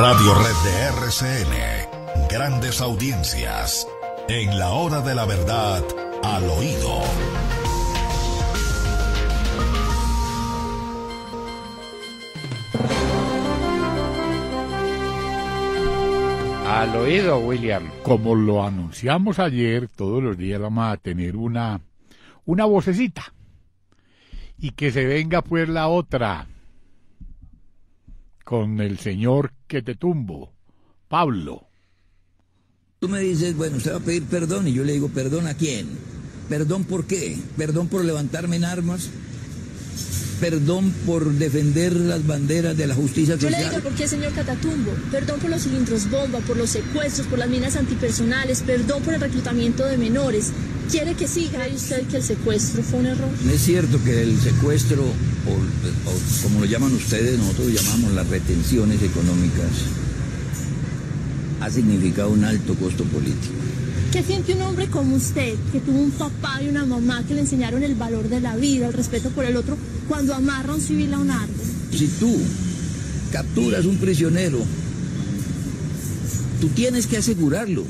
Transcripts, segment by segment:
Radio Red de RCN. Grandes audiencias. En la hora de la verdad, al oído. Al oído, William. Como lo anunciamos ayer, todos los días vamos a tener una, una vocecita. Y que se venga pues la otra con el señor que te tumbo, Pablo. Tú me dices, bueno, usted va a pedir perdón y yo le digo, perdón a quién, perdón por qué, perdón por levantarme en armas, perdón por defender las banderas de la justicia social. Yo le digo por qué, señor Catatumbo, perdón por los cilindros bomba, por los secuestros, por las minas antipersonales, perdón por el reclutamiento de menores, ¿Quiere que siga usted que el secuestro fue un error? No es cierto que el secuestro, o, como lo llaman ustedes, nosotros lo llamamos las retenciones económicas, ha significado un alto costo político. ¿Qué siente un hombre como usted, que tuvo un papá y una mamá que le enseñaron el valor de la vida, el respeto por el otro, cuando amarra a un civil a un árbol? Si tú capturas un prisionero, tú tienes que asegurarlo.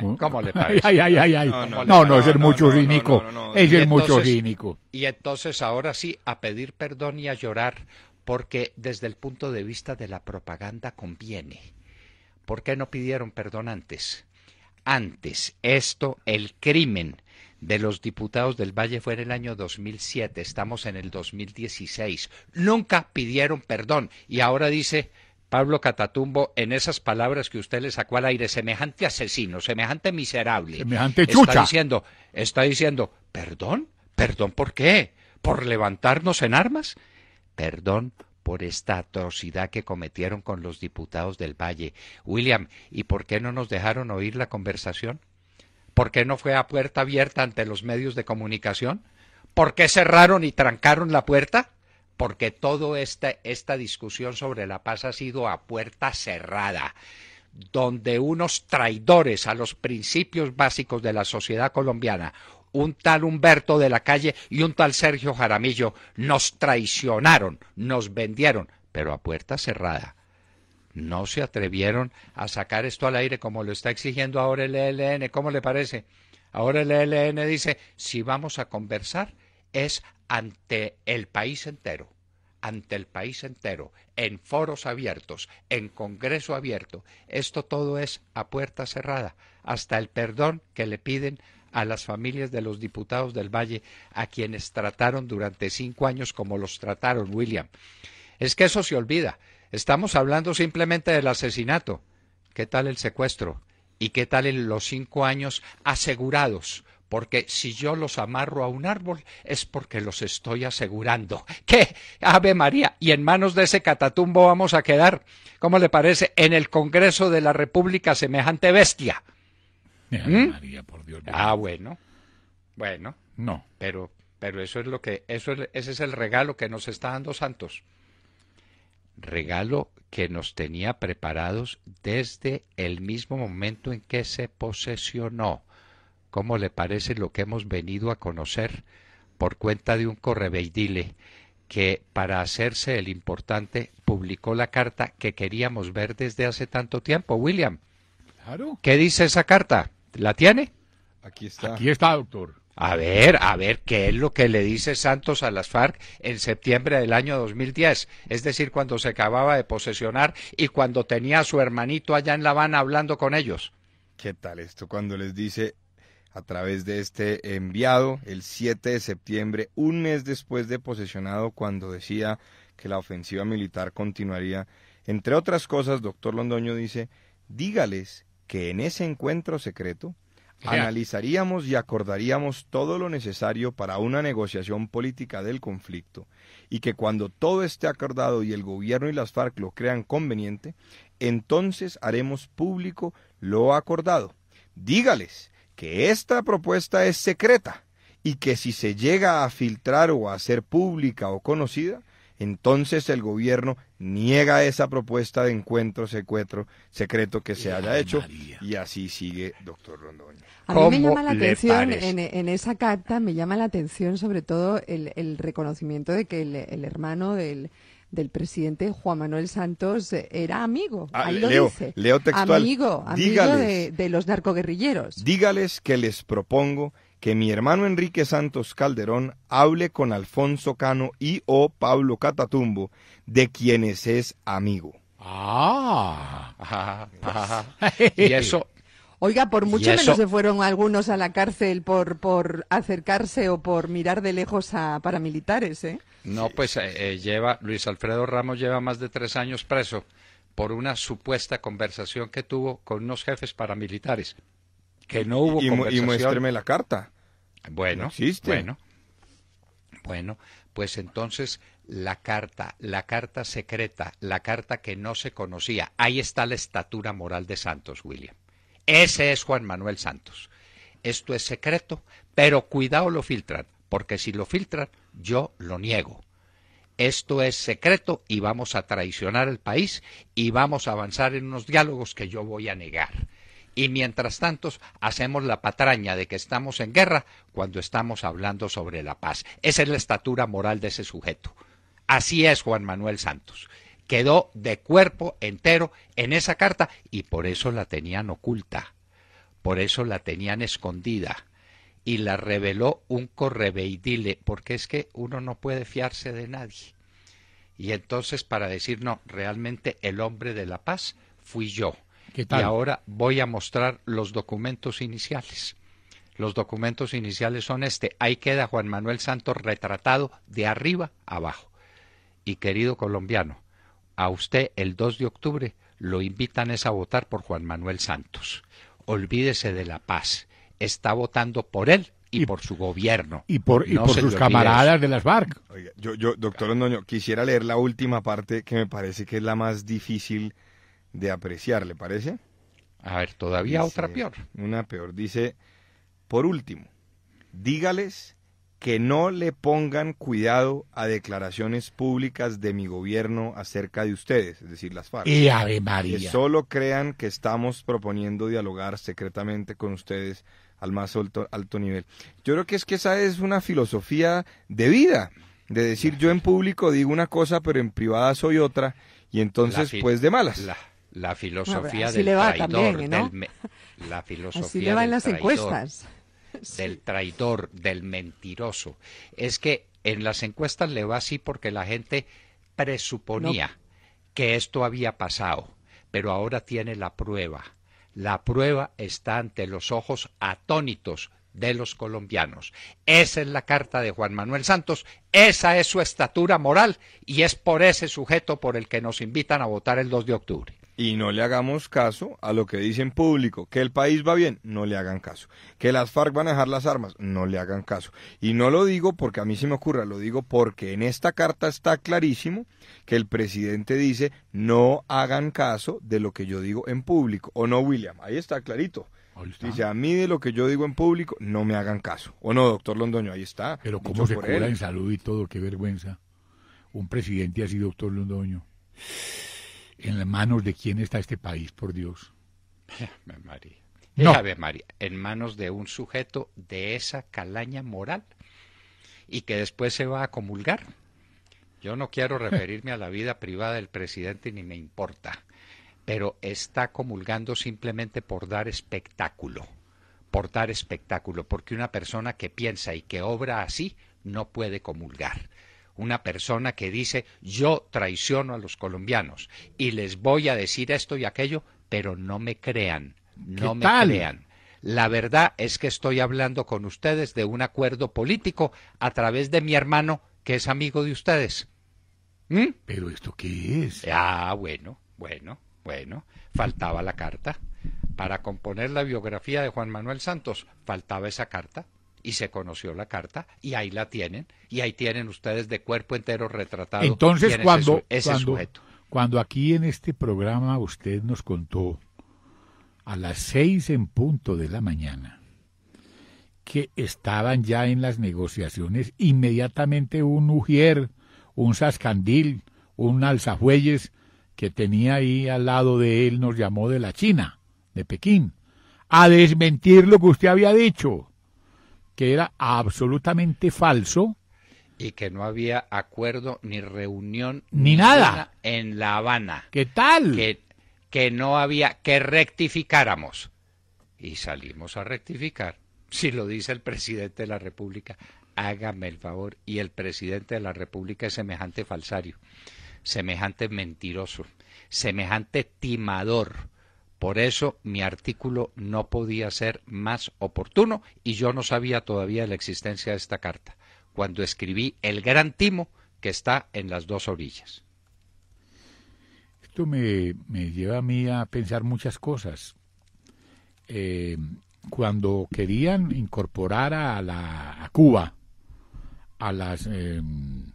¿Mm? ¿Cómo le parece? No, no, es el mucho cínico. Es el mucho cínico. Y entonces ahora sí, a pedir perdón y a llorar, porque desde el punto de vista de la propaganda conviene. ¿Por qué no pidieron perdón antes? Antes, esto, el crimen de los diputados del Valle fue en el año 2007, estamos en el 2016. Nunca pidieron perdón y ahora dice, Pablo Catatumbo en esas palabras que usted le sacó al aire, semejante asesino, semejante miserable. Semejante Está diciendo, está diciendo, perdón, perdón, ¿por qué? ¿Por levantarnos en armas? Perdón por esta atrocidad que cometieron con los diputados del Valle. William, ¿y por qué no nos dejaron oír la conversación? ¿Por qué no fue a puerta abierta ante los medios de comunicación? ¿Por qué cerraron y trancaron la puerta? porque toda esta, discusión sobre la paz ha sido a puerta cerrada donde unos traidores a los principios básicos de la sociedad colombiana, un tal Humberto de la Calle y un tal Sergio Jaramillo, nos traicionaron, nos vendieron, pero a puerta cerrada. No se atrevieron a sacar esto al aire como lo está exigiendo ahora el ELN. ¿Cómo le parece? Ahora el ELN dice, si vamos a conversar, es ante el país entero, ante el país entero, en foros abiertos, en congreso abierto. Esto todo es a puerta cerrada, hasta el perdón que le piden a las familias de los diputados del Valle, a quienes trataron durante cinco años como los trataron, William. Es que eso se olvida. Estamos hablando simplemente del asesinato. ¿Qué tal el secuestro? ¿Y qué tal en los cinco años asegurados porque si yo los amarro a un árbol es porque los estoy asegurando. ¡Qué! Ave María, y en manos de ese catatumbo vamos a quedar, ¿cómo le parece? En el Congreso de la República semejante bestia. Ave ¿Mm? María, por Dios. Ah, bueno. Bueno. No. Pero, pero eso es lo que, eso ese es el regalo que nos está dando Santos. Regalo que nos tenía preparados desde el mismo momento en que se posesionó. ¿Cómo le parece lo que hemos venido a conocer por cuenta de un correveidile que para hacerse el importante publicó la carta que queríamos ver desde hace tanto tiempo, William? Claro. ¿Qué dice esa carta? ¿La tiene? Aquí está. Aquí está, doctor. A ver, a ver, ¿qué es lo que le dice Santos a las FARC en septiembre del año 2010? Es decir, cuando se acababa de posesionar y cuando tenía a su hermanito allá en La Habana hablando con ellos. ¿Qué tal esto? Cuando les dice, a través de este enviado el 7 de septiembre, un mes después de posesionado cuando decía que la ofensiva militar continuaría. Entre otras cosas, doctor Londoño dice, dígales que en ese encuentro secreto analizaríamos y acordaríamos todo lo necesario para una negociación política del conflicto y que cuando todo esté acordado y el gobierno y las FARC lo crean conveniente, entonces haremos público lo acordado. Dígales que esta propuesta es secreta y que si se llega a filtrar o a ser pública o conocida, entonces el gobierno niega esa propuesta de encuentro secuestro secreto que se haya hecho y así sigue doctor Rondoño. A mí me llama la atención en, esa carta me llama la atención sobre todo el, reconocimiento de que el hermano del del presidente Juan Manuel Santos eh, era amigo. Ah, ahí lo leo, dice. Leo textual. Amigo, amigo de, los narcoguerrilleros. Dígales que les propongo que mi hermano Enrique Santos Calderón hable con Alfonso Cano y o Pablo Catatumbo, de quienes es amigo. Ah, Ajá. ah. y eso Oiga, por mucho menos se fueron algunos a la cárcel por, por acercarse o por mirar de lejos a paramilitares, ¿eh? No, pues eh, eh, lleva, Luis Alfredo Ramos lleva más de tres años preso por una supuesta conversación que tuvo con unos jefes paramilitares. Que no hubo conversación. Y la carta. Bueno, bueno. Bueno, pues entonces la carta, la carta secreta, la carta que no se conocía. Ahí está la estatura moral de Santos, William. Ese es Juan Manuel Santos. Esto es secreto, pero cuidado lo filtran, porque si lo filtran, yo lo niego. Esto es secreto y vamos a traicionar el país y vamos a avanzar en unos diálogos que yo voy a negar. Y mientras tanto, hacemos la patraña de que estamos en guerra cuando estamos hablando sobre la paz. Esa es la estatura moral de ese sujeto. Así es Juan Manuel Santos quedó de cuerpo entero en esa carta y por eso la tenían oculta, por eso la tenían escondida y la reveló un correveidile, porque es que uno no puede fiarse de nadie. Y entonces para decir, no, realmente el hombre de la paz fui yo. Y ahora voy a mostrar los documentos iniciales. Los documentos iniciales son este. Ahí queda Juan Manuel Santos retratado de arriba abajo. Y querido colombiano, a usted el 2 de octubre lo invitan es a votar por Juan Manuel Santos. Olvídese de la paz. Está votando por él y, por su gobierno. Y por, sus camaradas de las FARC. yo, doctor Ondoño, quisiera leer la última parte que me parece que es la más difícil de apreciar, ¿le parece? A ver, todavía otra peor. Una peor. Dice, por último, dígales que no le pongan cuidado a declaraciones públicas de mi gobierno acerca de ustedes, es decir, las FARC. Y Ave María. Que solo crean que estamos proponiendo dialogar secretamente con ustedes al más alto, alto nivel. Yo creo que es que esa es una filosofía de vida, de decir yo en público digo una cosa, pero en privada soy otra, y entonces pues de malas. La, filosofía de del traidor. del me, la filosofía así le va en las encuestas pues del traidor, del mentiroso. Es que en las encuestas le va así porque la gente presuponía que esto había pasado, pero ahora tiene la prueba. La prueba está ante los ojos atónitos de los colombianos. Esa es la carta de Juan Manuel Santos, esa es su estatura moral y es por ese sujeto por el que nos invitan a votar el 2 de octubre y no le hagamos caso a lo que dice en público, que el país va bien, no le hagan caso, que las FARC van a dejar las armas, no le hagan caso. Y no lo digo porque a mí se me ocurra, lo digo porque en esta carta está clarísimo que el presidente dice no hagan caso de lo que yo digo en público, o no William, ahí está clarito. Dice, a mí de lo que yo digo en público, no me hagan caso. O no, doctor Londoño, ahí está. Pero cómo se cura en salud y todo, qué vergüenza. Un presidente así, doctor Londoño en las manos de quién está este país, por Dios. María. No. María, en manos de un sujeto de esa calaña moral y que después se va a comulgar. Yo no quiero referirme a la vida privada del presidente ni me importa, pero está comulgando simplemente por dar espectáculo, por dar espectáculo, porque una persona que piensa y que obra así no puede comulgar una persona que dice yo traiciono a los colombianos y les voy a decir esto y aquello, pero no me crean, no me crean. La verdad es que estoy hablando con ustedes de un acuerdo político a través de mi hermano que es amigo de ustedes. ¿Mm? ¿Pero esto qué es? Ah, bueno, bueno, bueno. Faltaba la carta. Para componer la biografía de Juan Manuel Santos, faltaba esa carta y se conoció la carta y ahí la tienen y ahí tienen ustedes de cuerpo entero retratado. Entonces cuando, ese, sujeto. cuando aquí en este programa usted nos contó a las seis en punto de la mañana que estaban ya en las negociaciones inmediatamente un Ujier, un Sascandil, un Alzafuelles que tenía ahí al lado de él nos llamó de la China, de Pekín, a desmentir lo que usted había dicho que era absolutamente falso. Y que no había acuerdo ni reunión. Ni nada. En La Habana. ¿Qué tal? Que, que no había, que rectificáramos. Y salimos a rectificar. Si lo dice el presidente de la República, hágame el favor. Y el presidente de la República es semejante falsario, semejante mentiroso, semejante timador por eso mi artículo no podía ser más oportuno y yo no sabía todavía la existencia de esta carta cuando escribí el gran timo que está en las dos orillas. Esto me, lleva a mí a pensar muchas cosas. Eh, cuando querían incorporar a, la, a Cuba a las, em,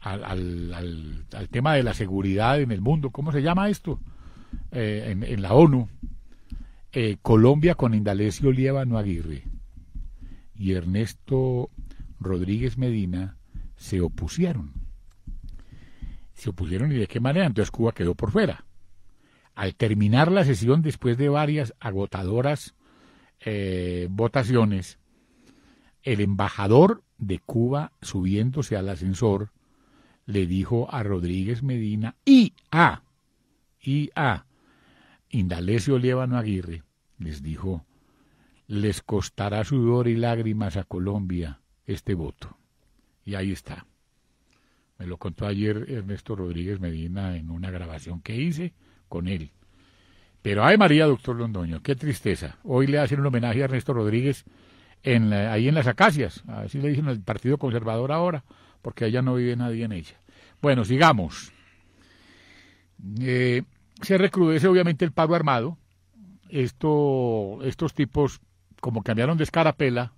al, tema de la seguridad en el mundo, ¿cómo se llama esto? Eh, en, la ONU, eh, Colombia con Indalecio no Aguirre y Ernesto Rodríguez Medina se opusieron. Se opusieron y de qué manera, entonces Cuba quedó por fuera. Al terminar la sesión, después de varias agotadoras eh, votaciones, el embajador de Cuba, subiéndose al ascensor, le dijo a Rodríguez Medina y a y a Indalecio Liévano Aguirre, les dijo, les costará sudor y lágrimas a Colombia este voto. Y ahí está. Me lo contó ayer Ernesto Rodríguez Medina en una grabación que hice con él. Pero ay María, doctor Londoño, qué tristeza. Hoy le hacen un homenaje a Ernesto Rodríguez en ahí en las Acacias. Así le dicen al Partido Conservador ahora, porque allá no vive nadie en ella. Bueno, sigamos. Eh, se recrudece obviamente el paro armado. Esto, estos tipos, como cambiaron de escarapela,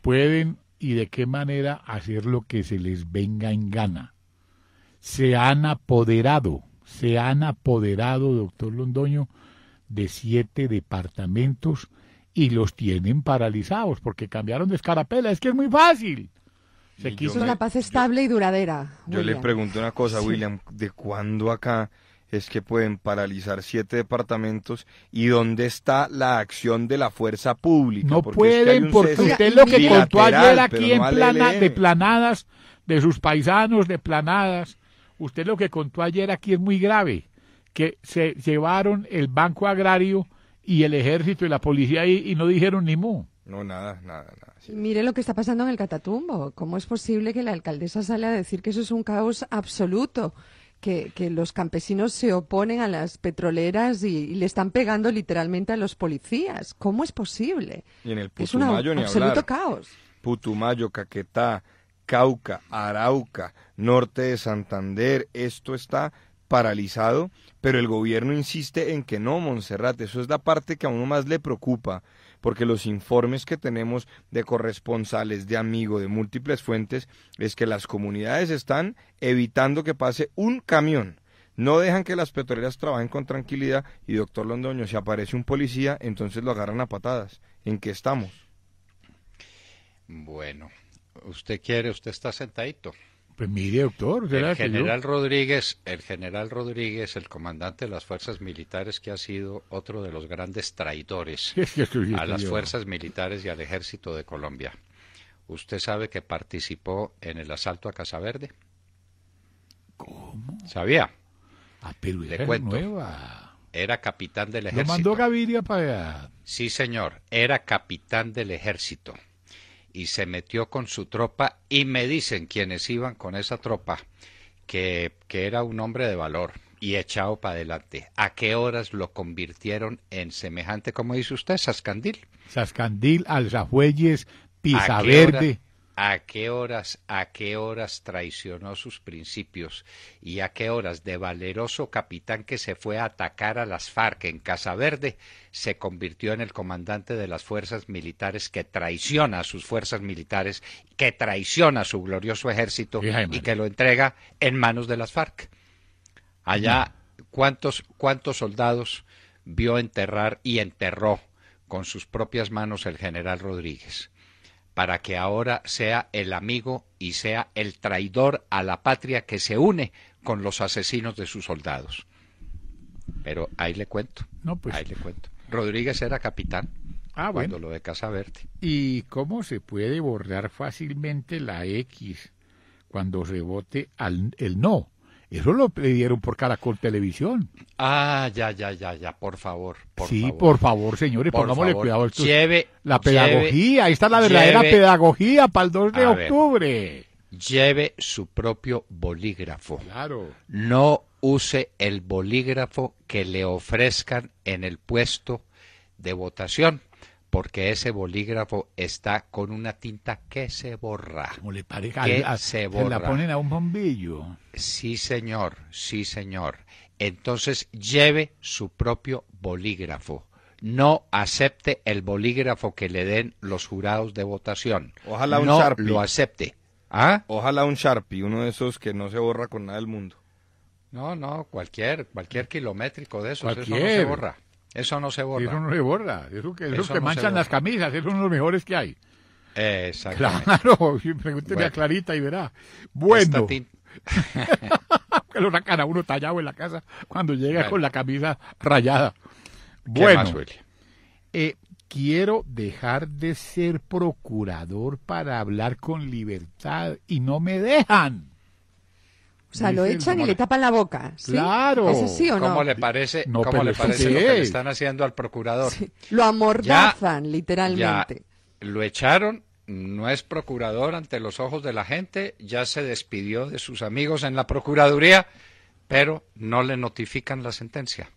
pueden y de qué manera hacer lo que se les venga en gana. Se han apoderado, se han apoderado, doctor Londoño, de siete departamentos y los tienen paralizados porque cambiaron de escarapela. Es que es muy fácil. Se quiso una paz estable y duradera. Yo le pregunto una cosa, William, ¿de cuándo acá es que pueden paralizar siete departamentos y dónde está la acción de la fuerza pública? No pueden, porque usted lo que contó ayer aquí en de planadas, de sus paisanos, de planadas, usted lo que contó ayer aquí es muy grave, que se llevaron el Banco Agrario y el Ejército y la policía ahí y no dijeron ni mu. No, nada, nada, nada. Mire lo que está pasando en el Catatumbo. ¿Cómo es posible que la alcaldesa sale a decir que eso es un caos absoluto? Que, que los campesinos se oponen a las petroleras y, le están pegando literalmente a los policías. ¿Cómo es posible? Y en el Putumayo es un absoluto caos. Putumayo, Caquetá, Cauca, Arauca, norte de Santander, esto está paralizado, pero el gobierno insiste en que no, Monserrate, eso es la parte que a uno más le preocupa porque los informes que tenemos de corresponsales, de amigos, de múltiples fuentes, es que las comunidades están evitando que pase un camión. No dejan que las petroleras trabajen con tranquilidad y doctor Londoño, si aparece un policía, entonces lo agarran a patadas. ¿En qué estamos? Bueno, usted quiere, usted está sentadito. Pues el general Rodríguez, el general Rodríguez, el comandante de las fuerzas militares que ha sido otro de los grandes traidores a las fuerzas militares y al ejército de Colombia. ¿Usted sabe que participó en el asalto a Casa Verde? ¿Cómo? ¿Sabía? A ah, Le cuento. Era capitán del ejército. ¿Lo mandó Gaviria para Sí, señor. Era capitán del ejército y se metió con su tropa y me dicen quienes iban con esa tropa que, era un hombre de valor y echado para adelante. ¿A qué horas lo convirtieron en semejante, como dice usted, Sascandil? Sascandil, Alzafuelles, Pisaverde a qué horas, a qué horas traicionó sus principios y a qué horas de valeroso capitán que se fue a atacar a las FARC en Casa Verde se convirtió en el comandante de las fuerzas militares que traiciona a sus fuerzas militares, que traiciona a su glorioso ejército y que lo entrega en manos de las FARC. Allá, ¿cuántos, cuántos soldados vio enterrar y enterró con sus propias manos el general Rodríguez? para que ahora sea el amigo y sea el traidor a la patria que se une con los asesinos de sus soldados. Pero ahí le cuento. Pues. Ahí le cuento. Rodríguez era capitán. Ah, lo de Casa Verde. ¿Y cómo se puede borrar fácilmente la X cuando rebote al el no? Eso lo pidieron por Caracol Televisión. Ah, ya, ya, ya, ya, por favor. Por sí, por favor, señores, por pongámosle favor, cuidado. lleve, la pedagogía, ahí está la verdadera pedagogía para el 2 de octubre. lleve su propio bolígrafo. Claro. No use el bolígrafo que le ofrezcan en el puesto de votación porque ese bolígrafo está con una tinta que se borra. Como le parece que se borra. la ponen a un bombillo. Sí, señor, sí, señor. Entonces lleve su propio bolígrafo. No acepte el bolígrafo que le den los jurados de votación. Ojalá un no Sharpie. lo acepte. ¿Ah? Ojalá un Sharpie, uno de esos que no se borra con nada del mundo. No, no, cualquier, cualquier kilométrico de esos, eso no se borra. Eso no se borra. Eso no se borra. Eso que, que manchan las camisas, uno de los mejores que hay. Exacto. Claro, pregúnteme a Clarita y verá. Bueno. que lo sacan a uno tallado en la casa cuando llega con la camisa rayada. Bueno. Eh, quiero dejar de ser procurador para hablar con libertad y no me dejan. O sea, lo echan y le tapan la boca. Claro. como ¿Cómo le parece, cómo le parece lo que le están haciendo al procurador? Lo amordazan, literalmente. lo echaron, no es procurador ante los ojos de la gente, ya se despidió de sus amigos en la Procuraduría, pero no le notifican la sentencia.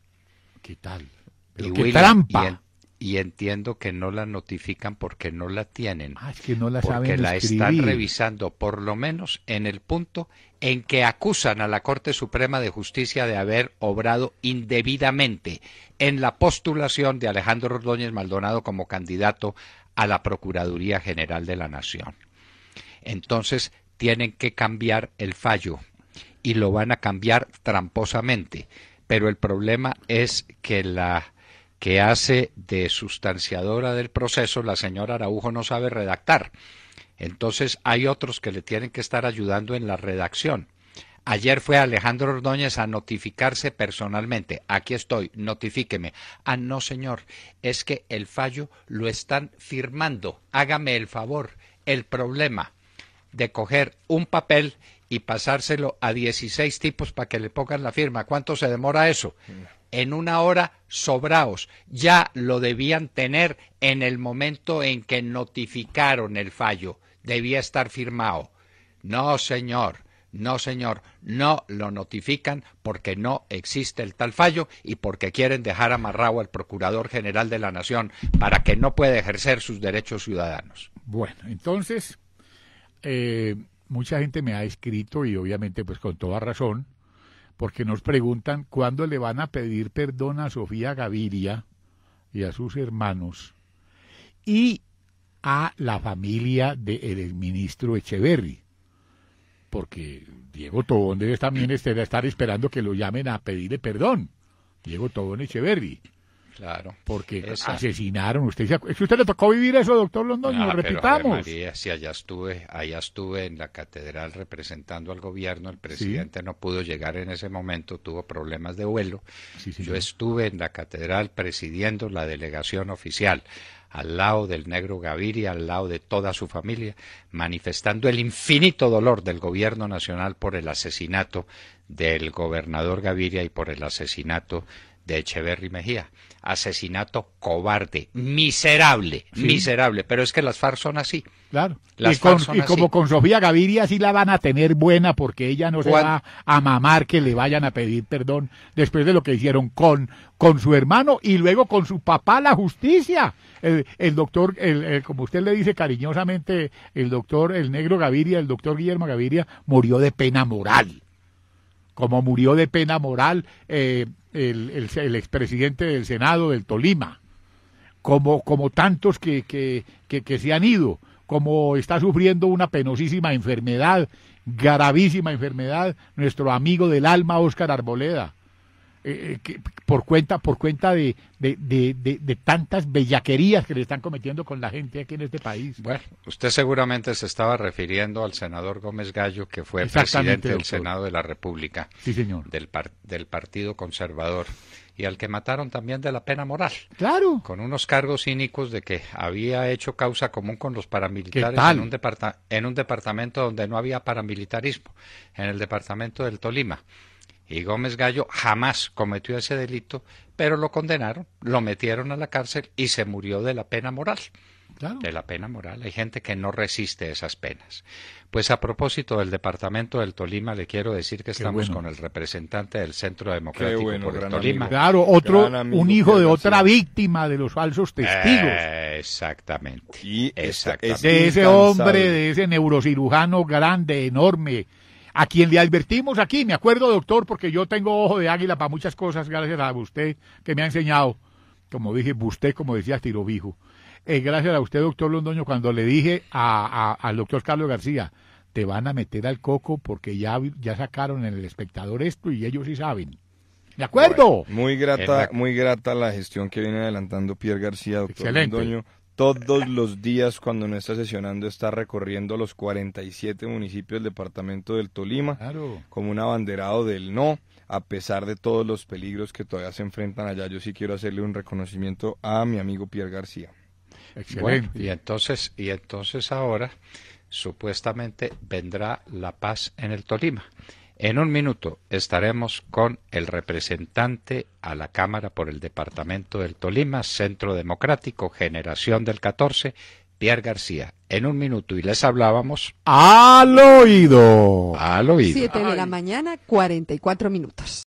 ¿Qué tal? qué trampa y entiendo que no la notifican porque no la tienen. Ah, es que no la porque la están revisando, por lo menos en el punto en que acusan a la Corte Suprema de Justicia de haber obrado indebidamente en la postulación de Alejandro Ordóñez Maldonado como candidato a la Procuraduría General de la Nación. Entonces tienen que cambiar el fallo y lo van a cambiar tramposamente. Pero el problema es que la que hace de sustanciadora del proceso, la señora Araujo no sabe redactar. Entonces hay otros que le tienen que estar ayudando en la redacción. Ayer fue Alejandro Ordóñez a notificarse personalmente. Aquí estoy, notifíqueme. Ah, no, señor, es que el fallo lo están firmando. Hágame el favor. El problema de coger un papel y pasárselo a 16 tipos para que le pongan la firma. ¿Cuánto se demora eso? en una hora sobraos, ya lo debían tener en el momento en que notificaron el fallo, debía estar firmado. No, señor, no, señor, no lo notifican porque no existe el tal fallo y porque quieren dejar amarrado al Procurador General de la Nación para que no pueda ejercer sus derechos ciudadanos. Bueno, entonces, eh, mucha gente me ha escrito y obviamente pues con toda razón, porque nos preguntan cuándo le van a pedir perdón a Sofía Gaviria y a sus hermanos y a la familia del ministro Echeverry, porque Diego Tobón debe también estar esperando que lo llamen a pedirle perdón, Diego Tobón Echeverry. Claro. Porque asesinaron. Usted, Si usted le tocó vivir eso, doctor Londoño, ah, repitamos. si allá estuve, allá estuve en la catedral representando al gobierno, el presidente no pudo llegar en ese momento, tuvo problemas de vuelo. Yo estuve en la catedral presidiendo la delegación oficial al lado del negro Gaviria, al lado de toda su familia, manifestando el infinito dolor del gobierno nacional por el asesinato del gobernador Gaviria y por el asesinato de Echeverry Mejía asesinato cobarde, miserable, miserable. Pero es que las FARC son así. Claro. Las y, y como con Sofía Gaviria sí la van a tener buena porque ella no se va a mamar que le vayan a pedir perdón después de lo que hicieron con, con su hermano y luego con su papá la justicia. El, doctor, como usted le dice cariñosamente, el doctor, el negro Gaviria, el doctor Guillermo Gaviria, murió de pena moral como murió de pena moral eh, el, el, el expresidente del Senado del Tolima, como, como tantos que, que, que, que se han ido, como está sufriendo una penosísima enfermedad, gravísima enfermedad, nuestro amigo del alma Óscar Arboleda eh, eh, por cuenta, por cuenta de, tantas bellaquerías que le están cometiendo con la gente aquí en este país. Bueno, usted seguramente se estaba refiriendo al senador Gómez Gallo, que fue presidente del Senado de la República, sí, señor. Del, del Partido Conservador y al que mataron también de la pena moral. Claro. Con unos cargos cínicos de que había hecho causa común con los paramilitares en un, en un departamento donde no había paramilitarismo, en el departamento del Tolima y Gómez Gallo jamás cometió ese delito, pero lo condenaron, lo metieron a la cárcel y se murió de la pena moral. De la pena moral. Hay gente que no resiste esas penas. Pues a propósito del departamento del Tolima, le quiero decir que estamos con el representante del Centro Democrático por Tolima. Claro, otro, un hijo de otra víctima de los falsos testigos. exactamente. Y de ese hombre, de ese neurocirujano grande, enorme, a quien le advertimos aquí, me acuerdo doctor, porque yo tengo ojo de águila para muchas cosas, gracias a usted que me ha enseñado, como dije, usted como decía Tirovijo, eh, gracias a usted doctor Londoño, cuando le dije a, al doctor Carlos García, te van a meter al coco porque ya, ya sacaron en el espectador esto y ellos sí saben. ¿De acuerdo? muy grata, muy grata la gestión que viene adelantando Pierre García, doctor Londoño todos los días cuando no está sesionando está recorriendo los 47 municipios del departamento del Tolima como un abanderado del no, a pesar de todos los peligros que todavía se enfrentan allá. Yo sí quiero hacerle un reconocimiento a mi amigo Pierre García. Excelente. y entonces, y entonces ahora supuestamente vendrá la paz en el Tolima. En un minuto estaremos con el representante a la Cámara por el Departamento del Tolima, Centro Democrático, Generación del 14, Pierre García. En un minuto y les hablábamos. Al oído. Al oído. Siete de la mañana, y cuatro minutos.